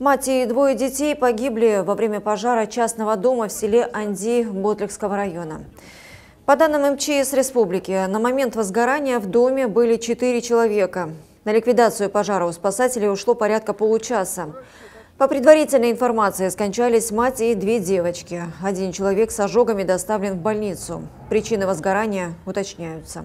Мать и двое детей погибли во время пожара частного дома в селе Анди Ботликского района. По данным МЧС республики, на момент возгорания в доме были четыре человека. На ликвидацию пожара у спасателей ушло порядка получаса. По предварительной информации, скончались мать и две девочки. Один человек с ожогами доставлен в больницу. Причины возгорания уточняются.